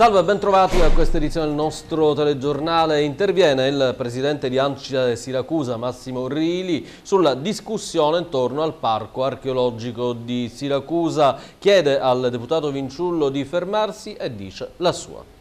Salve, e bentrovati a questa edizione del nostro telegiornale. Interviene il presidente di Ancia Siracusa, Massimo Rili, sulla discussione intorno al parco archeologico di Siracusa. Chiede al deputato Vinciullo di fermarsi e dice la sua.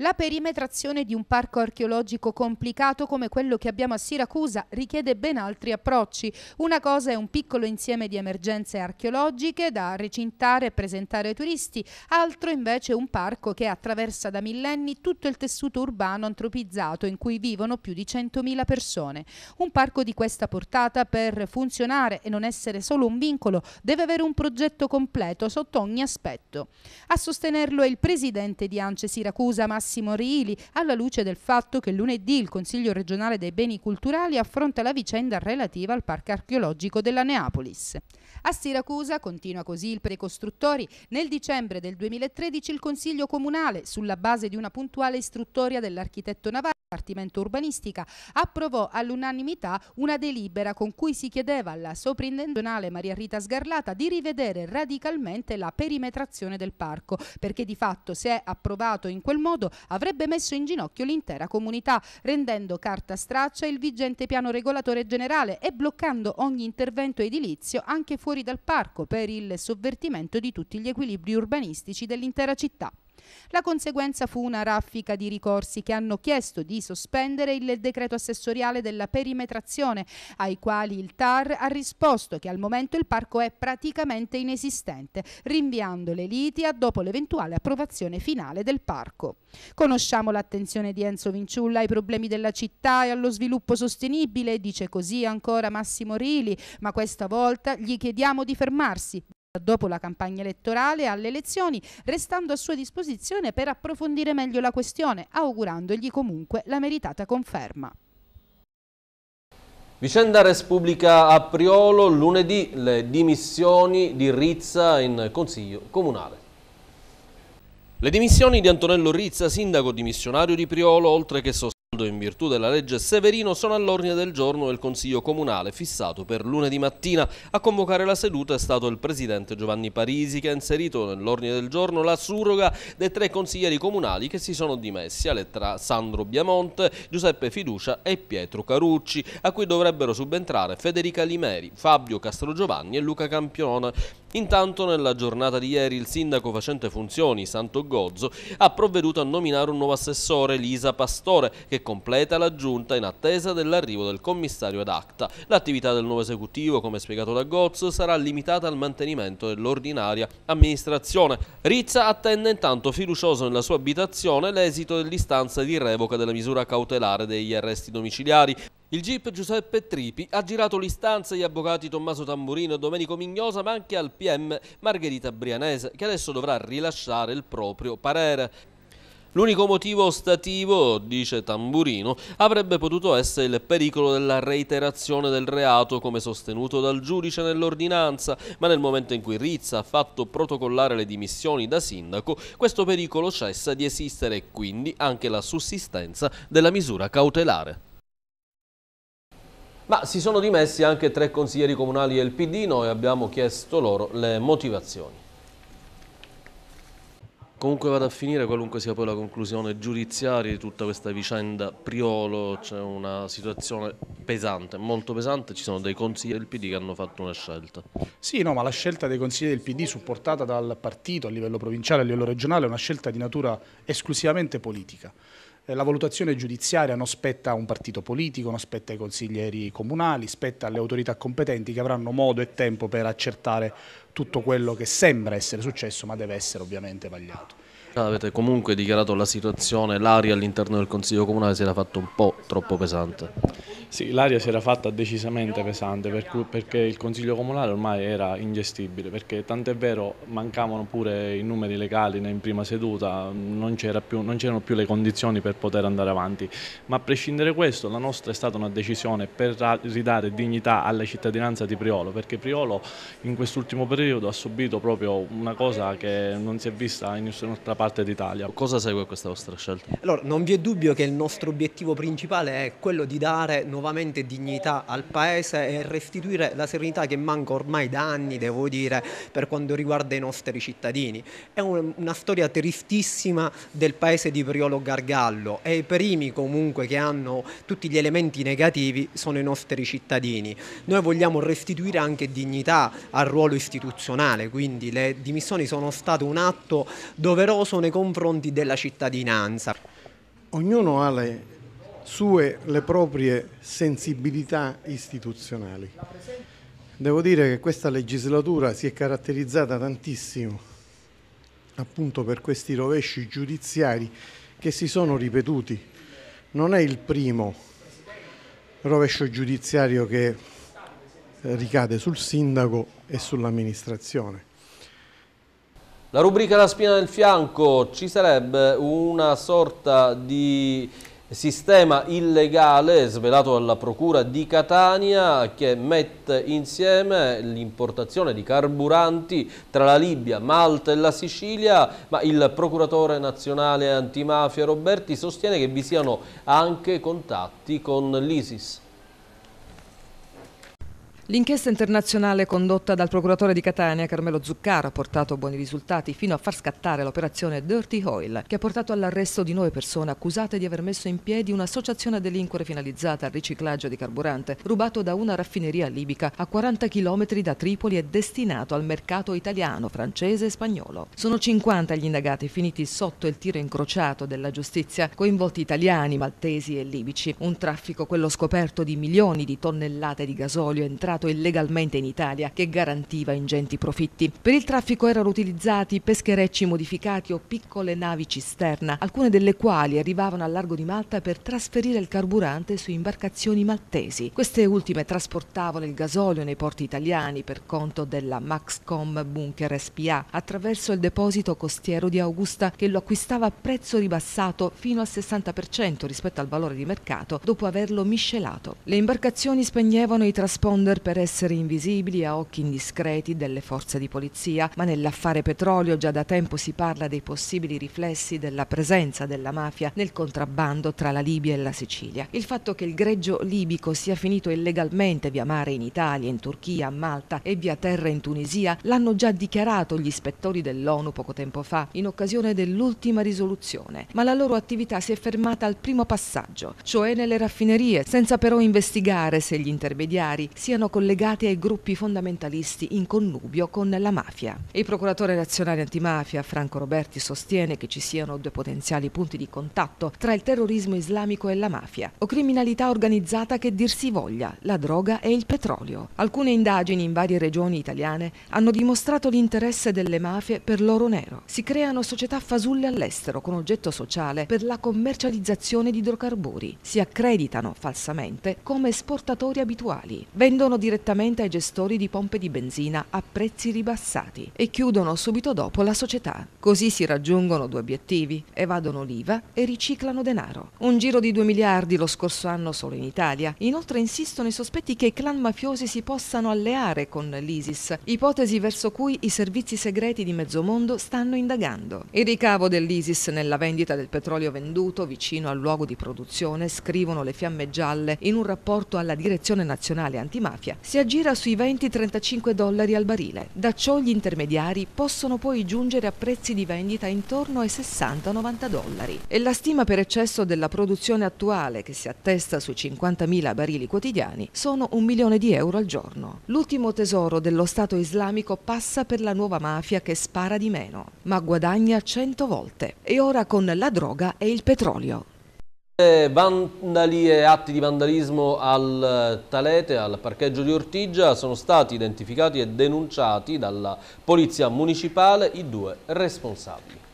La perimetrazione di un parco archeologico complicato come quello che abbiamo a Siracusa richiede ben altri approcci. Una cosa è un piccolo insieme di emergenze archeologiche da recintare e presentare ai turisti, altro invece è un parco che attraversa da millenni tutto il tessuto urbano antropizzato in cui vivono più di 100.000 persone. Un parco di questa portata per funzionare e non essere solo un vincolo deve avere un progetto completo sotto ogni aspetto. A sostenerlo è il presidente di Ance Siracusa, Massimo Massimo Rili, alla luce del fatto che lunedì il Consiglio regionale dei beni culturali affronta la vicenda relativa al parco archeologico della Neapolis. A Siracusa, continua così il Precostruttori, nel dicembre del 2013 il Consiglio Comunale, sulla base di una puntuale istruttoria dell'architetto navale, Dipartimento Urbanistica approvò all'unanimità una delibera con cui si chiedeva alla soprintendionale Maria Rita Sgarlata di rivedere radicalmente la perimetrazione del parco, perché di fatto se approvato in quel modo avrebbe messo in ginocchio l'intera comunità, rendendo carta straccia il vigente piano regolatore generale e bloccando ogni intervento edilizio anche fuori dal parco per il sovvertimento di tutti gli equilibri urbanistici dell'intera città. La conseguenza fu una raffica di ricorsi che hanno chiesto di sospendere il decreto assessoriale della perimetrazione, ai quali il TAR ha risposto che al momento il parco è praticamente inesistente, rinviando le liti a dopo l'eventuale approvazione finale del parco. Conosciamo l'attenzione di Enzo Vinciulla ai problemi della città e allo sviluppo sostenibile, dice così ancora Massimo Rili, ma questa volta gli chiediamo di fermarsi, dopo la campagna elettorale alle elezioni, restando a sua disposizione per approfondire meglio la questione, augurandogli comunque la meritata conferma. Vicenda Respubblica a Priolo, lunedì le dimissioni di Rizza in Consiglio Comunale. Le dimissioni di Antonello Rizza, sindaco dimissionario di Priolo, oltre che sostenere in virtù della legge Severino sono all'ordine del giorno del Consiglio Comunale fissato per lunedì mattina. A convocare la seduta è stato il Presidente Giovanni Parisi che ha inserito nell'ordine del giorno la surroga dei tre consiglieri comunali che si sono dimessi, tra Sandro Biamonte, Giuseppe Fiducia e Pietro Carucci, a cui dovrebbero subentrare Federica Limeri, Fabio Castrogiovanni e Luca Campione. Intanto nella giornata di ieri il sindaco facente funzioni, Santo Gozzo, ha provveduto a nominare un nuovo assessore, Lisa Pastore, che completa la giunta in attesa dell'arrivo del commissario ad acta. L'attività del nuovo esecutivo, come spiegato da Gozzo, sarà limitata al mantenimento dell'ordinaria amministrazione. Rizza attende intanto fiducioso nella sua abitazione l'esito dell'istanza di revoca della misura cautelare degli arresti domiciliari il GIP Giuseppe Tripi ha girato l'istanza agli avvocati Tommaso Tamburino e Domenico Mignosa ma anche al PM Margherita Brianese che adesso dovrà rilasciare il proprio parere. L'unico motivo ostativo, dice Tamburino, avrebbe potuto essere il pericolo della reiterazione del reato come sostenuto dal giudice nell'ordinanza, ma nel momento in cui Rizza ha fatto protocollare le dimissioni da sindaco, questo pericolo cessa di esistere e quindi anche la sussistenza della misura cautelare. Ma si sono dimessi anche tre consiglieri comunali del PD, noi abbiamo chiesto loro le motivazioni. Comunque vado a finire, qualunque sia poi la conclusione giudiziaria di tutta questa vicenda Priolo, c'è una situazione pesante, molto pesante, ci sono dei consiglieri del PD che hanno fatto una scelta. Sì, no, ma la scelta dei consiglieri del PD supportata dal partito a livello provinciale, a livello regionale, è una scelta di natura esclusivamente politica. Eh, la valutazione giudiziaria non spetta a un partito politico, non spetta ai consiglieri comunali, spetta alle autorità competenti che avranno modo e tempo per accertare tutto quello che sembra essere successo ma deve essere ovviamente vagliato. Ah, avete comunque dichiarato la situazione, l'aria all'interno del Consiglio Comunale si era fatta un po' troppo pesante. Sì, l'aria si era fatta decisamente pesante per cui, perché il Consiglio Comunale ormai era ingestibile, perché tant'è vero mancavano pure i numeri legali in prima seduta, non, c'erano più le condizioni per poter andare avanti. Ma a prescindere da questo la nostra è stata una decisione per ridare dignità alla cittadinanza di Priolo, perché Priolo in quest'ultimo periodo ha subito proprio una cosa che non si è vista in nessun'altra parte d'Italia. Cosa segue questa vostra scelta? Allora, non vi è dubbio che il nostro obiettivo principale è quello di dare Non nuovamente dignità al Paese e restituire la serenità che manca ormai da anni, devo dire, per quanto riguarda i nostri cittadini. È un, una storia tristissima del Paese di Priolo Gargallo e i primi comunque che hanno tutti gli elementi negativi sono i nostri cittadini. Noi vogliamo restituire anche dignità al ruolo istituzionale, quindi le dimissioni sono state un atto doveroso nei confronti della cittadinanza. Ognuno ha le sue le proprie sensibilità istituzionali. Devo dire che questa legislatura si è caratterizzata tantissimo appunto per questi rovesci giudiziari che si sono ripetuti. Non è il primo rovescio giudiziario che ricade sul sindaco e sull'amministrazione. La rubrica La spina del fianco ci sarebbe una sorta di sistema illegale svelato dalla Procura di Catania che mette insieme l'importazione di carburanti tra la Libia, Malta e la Sicilia, ma il procuratore nazionale antimafia Roberti sostiene che vi siano anche contatti con l'ISIS. L'inchiesta internazionale condotta dal procuratore di Catania, Carmelo Zuccaro, ha portato buoni risultati fino a far scattare l'operazione Dirty Oil, che ha portato all'arresto di nove persone accusate di aver messo in piedi un'associazione a delinquere finalizzata al riciclaggio di carburante, rubato da una raffineria libica a 40 km da Tripoli e destinato al mercato italiano, francese e spagnolo. Sono 50 gli indagati finiti sotto il tiro incrociato della giustizia, coinvolti italiani, maltesi e libici. Un traffico, quello scoperto, di milioni di tonnellate di gasolio entrato imbarcato illegalmente in Italia che garantiva ingenti profitti. Per il traffico erano utilizzati pescherecci modificati o piccole navi cisterna, alcune delle quali arrivavano al largo di Malta per trasferire il carburante su imbarcazioni maltesi. Queste ultime trasportavano il gasolio nei porti italiani per conto della Maxcom Bunker SPA attraverso il deposito costiero di Augusta che lo acquistava a prezzo ribassato fino al 60% rispetto al valore di mercato dopo averlo miscelato. Le imbarcazioni spegnevano i trasponder per essere invisibili a occhi indiscreti delle forze di polizia, ma nell'affare petrolio già da tempo si parla dei possibili riflessi della presenza della mafia nel contrabbando tra la Libia e la Sicilia. Il fatto che il greggio libico sia finito illegalmente via mare in Italia, in Turchia, a Malta e via terra in Tunisia l'hanno già dichiarato gli ispettori dell'ONU poco tempo fa in occasione dell'ultima risoluzione, ma la loro attività si è fermata al primo passaggio, cioè nelle raffinerie, senza però investigare se gli intermediari siano collegati ai gruppi fondamentalisti in connubio con la mafia. Il procuratore nazionale antimafia Franco Roberti sostiene che ci siano due potenziali punti di contatto tra il terrorismo islamico e la mafia, o criminalità organizzata che dir si voglia, la droga e il petrolio. Alcune indagini in varie regioni italiane hanno dimostrato l'interesse delle mafie per l'oro nero. Si creano società fasulle all'estero con oggetto sociale per la commercializzazione di idrocarburi. Si accreditano falsamente come esportatori abituali. Vendono di direttamente ai gestori di pompe di benzina a prezzi ribassati e chiudono subito dopo la società. Così si raggiungono due obiettivi, evadono l'IVA e riciclano denaro. Un giro di 2 miliardi lo scorso anno solo in Italia. Inoltre insistono i sospetti che i clan mafiosi si possano alleare con l'ISIS, ipotesi verso cui i servizi segreti di mezzo mondo stanno indagando. Il ricavo dell'ISIS nella vendita del petrolio venduto vicino al luogo di produzione, scrivono le fiamme gialle in un rapporto alla Direzione Nazionale Antimafia, si aggira sui 20-35 dollari al barile. Da ciò gli intermediari possono poi giungere a prezzi di vendita intorno ai 60-90 dollari. E la stima per eccesso della produzione attuale, che si attesta sui 50.000 barili quotidiani, sono un milione di euro al giorno. L'ultimo tesoro dello Stato islamico passa per la nuova mafia che spara di meno, ma guadagna 100 volte. E ora con la droga e il petrolio. Eh, vandali e eh, atti di vandalismo al eh, Talete, al parcheggio di Ortigia, sono stati identificati e denunciati dalla Polizia Municipale i due responsabili.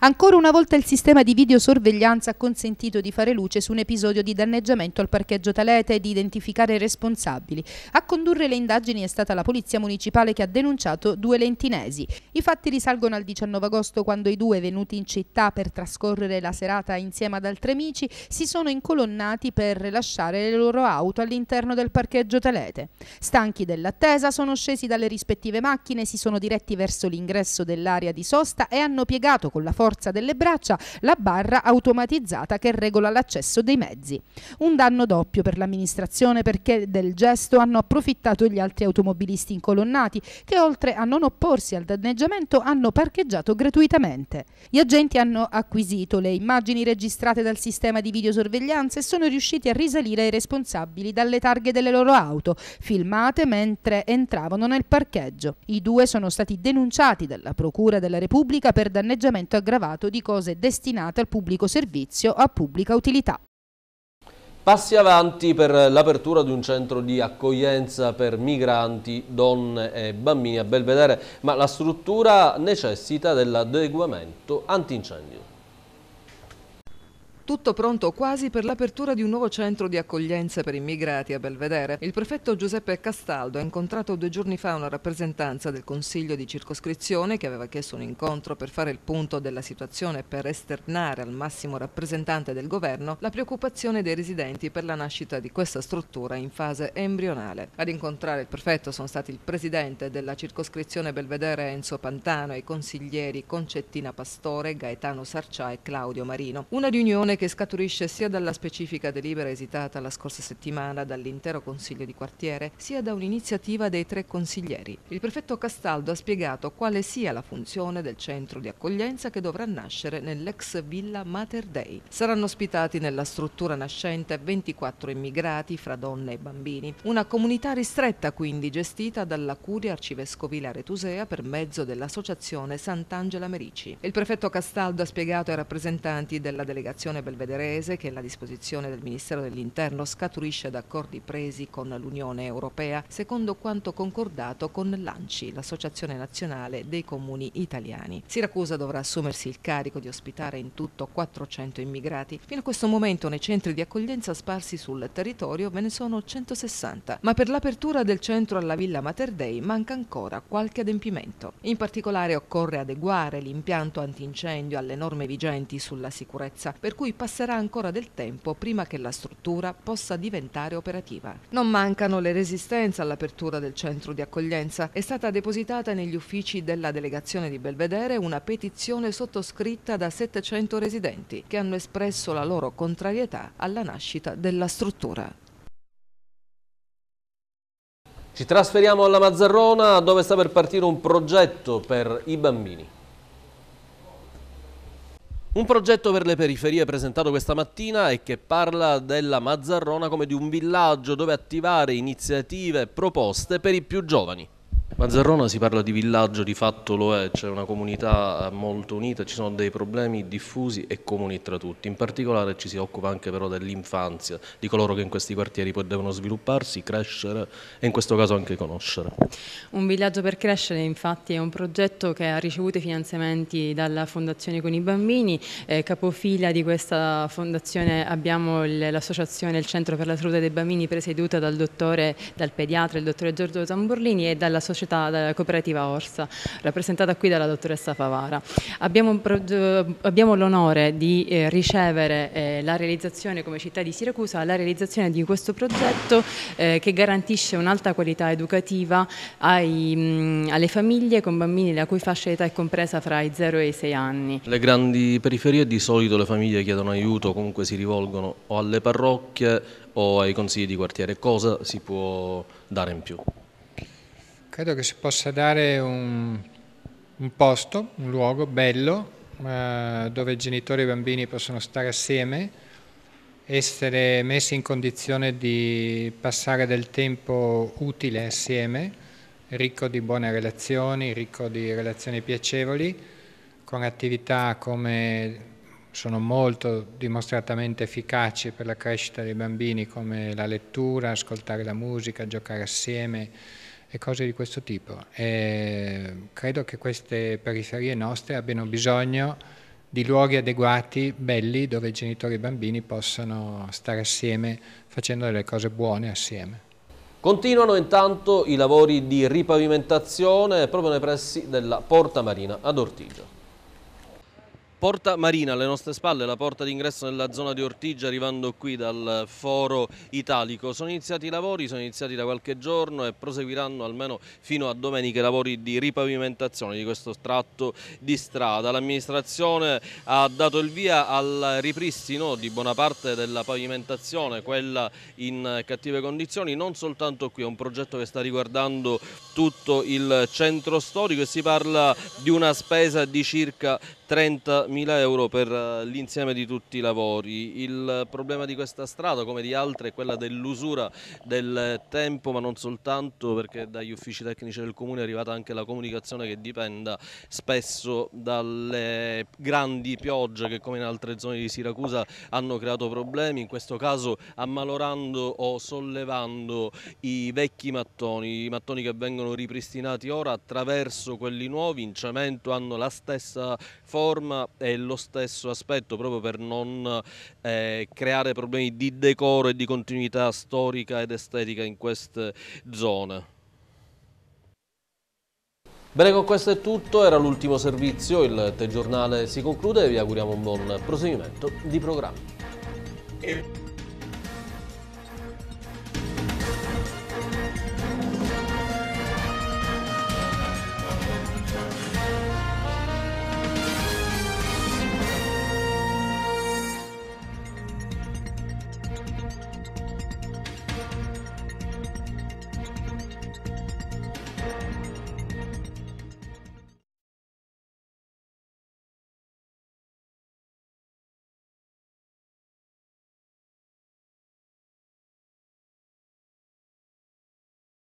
Ancora una volta il sistema di videosorveglianza ha consentito di fare luce su un episodio di danneggiamento al parcheggio Talete e di identificare i responsabili. A condurre le indagini è stata la Polizia Municipale che ha denunciato due lentinesi. I fatti risalgono al 19 agosto quando i due venuti in città per trascorrere la serata insieme ad altri amici si sono incolonnati per lasciare le loro auto all'interno del parcheggio Talete. Stanchi dell'attesa sono scesi dalle rispettive macchine, si sono diretti verso l'ingresso dell'area di sosta e hanno piegato con la forza forza delle braccia la barra automatizzata che regola l'accesso dei mezzi. Un danno doppio per l'amministrazione perché del gesto hanno approfittato gli altri automobilisti incolonnati che oltre a non opporsi al danneggiamento hanno parcheggiato gratuitamente. Gli agenti hanno acquisito le immagini registrate dal sistema di videosorveglianza e sono riusciti a risalire ai responsabili dalle targhe delle loro auto, filmate mentre entravano nel parcheggio. I due sono stati denunciati dalla Procura della Repubblica per danneggiamento aggravato aggravato di cose destinate al pubblico servizio a pubblica utilità. Passi avanti per l'apertura di un centro di accoglienza per migranti, donne e bambini a Belvedere, ma la struttura necessita dell'adeguamento antincendio. Tutto pronto quasi per l'apertura di un nuovo centro di accoglienza per immigrati a Belvedere. Il prefetto Giuseppe Castaldo ha incontrato due giorni fa una rappresentanza del Consiglio di circoscrizione che aveva chiesto un incontro per fare il punto della situazione e per esternare al massimo rappresentante del governo la preoccupazione dei residenti per la nascita di questa struttura in fase embrionale. Ad incontrare il prefetto sono stati il presidente della circoscrizione Belvedere Enzo Pantano e i consiglieri Concettina Pastore, Gaetano Sarcià e Claudio Marino. Una riunione che scaturisce sia dalla specifica delibera esitata la scorsa settimana dall'intero Consiglio di quartiere, sia da un'iniziativa dei tre consiglieri. Il prefetto Castaldo ha spiegato quale sia la funzione del centro di accoglienza che dovrà nascere nell'ex villa Mater Dei. Saranno ospitati nella struttura nascente 24 immigrati fra donne e bambini, una comunità ristretta quindi gestita dalla curia arcivescovile aretusea per mezzo dell'associazione Sant'Angela Merici. Il prefetto Castaldo ha spiegato ai rappresentanti della delegazione belvederese che la disposizione del Ministero dell'Interno scaturisce da accordi presi con l'Unione Europea, secondo quanto concordato con l'ANCI, l'Associazione Nazionale dei Comuni Italiani. Siracusa dovrà assumersi il carico di ospitare in tutto 400 immigrati. Fino a questo momento nei centri di accoglienza sparsi sul territorio ve ne sono 160, ma per l'apertura del centro alla Villa Mater Dei manca ancora qualche adempimento. In particolare occorre adeguare l'impianto antincendio alle norme vigenti sulla sicurezza, per cui passerà ancora del tempo prima che la struttura possa diventare operativa. Non mancano le resistenze all'apertura del centro di accoglienza. È stata depositata negli uffici della delegazione di Belvedere una petizione sottoscritta da 700 residenti che hanno espresso la loro contrarietà alla nascita della struttura. Ci trasferiamo alla Mazzarrona dove sta per partire un progetto per i bambini. Un progetto per le periferie presentato questa mattina e che parla della Mazzarrona come di un villaggio dove attivare iniziative proposte per i più giovani. Mazzarrona si parla di villaggio, di fatto lo è, c'è una comunità molto unita, ci sono dei problemi diffusi e comuni tra tutti, in particolare ci si occupa anche però dell'infanzia, di coloro che in questi quartieri poi devono svilupparsi, crescere e in questo caso anche conoscere. Un villaggio per crescere infatti è un progetto che ha ricevuto i finanziamenti dalla Fondazione con i bambini, eh, capofila di questa fondazione abbiamo l'associazione Il Centro per la Salute dei Bambini presieduta dal dottore, dal pediatra, il dottore Giorgio Tamburlini e dall'associazione società della cooperativa Orsa, rappresentata qui dalla dottoressa Favara. Abbiamo, eh, abbiamo l'onore di eh, ricevere eh, la realizzazione come città di Siracusa, la realizzazione di questo progetto eh, che garantisce un'alta qualità educativa ai, mh, mm, alle famiglie con bambini la cui fascia d'età è compresa fra i 0 e i 6 anni. Le grandi periferie di solito le famiglie chiedono aiuto, comunque si rivolgono o alle parrocchie o ai consigli di quartiere. Cosa si può dare in più? credo che si possa dare un, un posto, un luogo bello eh, dove genitori e bambini possono stare assieme, essere messi in condizione di passare del tempo utile assieme, ricco di buone relazioni, ricco di relazioni piacevoli, con attività come sono molto dimostratamente efficaci per la crescita dei bambini come la lettura, ascoltare la musica, giocare assieme, e cose di questo tipo. E credo che queste periferie nostre abbiano bisogno di luoghi adeguati, belli, dove i genitori e i bambini possano stare assieme facendo delle cose buone assieme. Continuano intanto i lavori di ripavimentazione proprio nei pressi della Porta Marina ad Ortigio. Porta Marina alle nostre spalle, la porta d'ingresso nella zona di Ortigia arrivando qui dal foro italico. Sono iniziati i lavori, sono iniziati da qualche giorno e proseguiranno almeno fino a domenica i lavori di ripavimentazione di questo tratto di strada. L'amministrazione ha dato il via al ripristino di buona parte della pavimentazione, quella in cattive condizioni, non soltanto qui, è un progetto che sta riguardando tutto il centro storico e si parla di una spesa di circa 30.000 euro per eh, l'insieme di tutti i lavori. Il problema di questa strada, come di altre, è quella dell'usura del tempo, ma non soltanto perché dagli uffici tecnici del Comune è arrivata anche la comunicazione che dipenda spesso dalle grandi piogge che come in altre zone di Siracusa hanno creato problemi, in questo caso ammalorando o sollevando i vecchi mattoni, i mattoni che vengono ripristinati ora attraverso quelli nuovi, in cemento hanno la stessa forza forma e lo stesso aspetto proprio per non eh, creare problemi di decoro e di continuità storica ed estetica in queste zone. Bene, con questo è tutto, era l'ultimo servizio, il telegiornale si conclude e vi auguriamo un buon proseguimento di programma.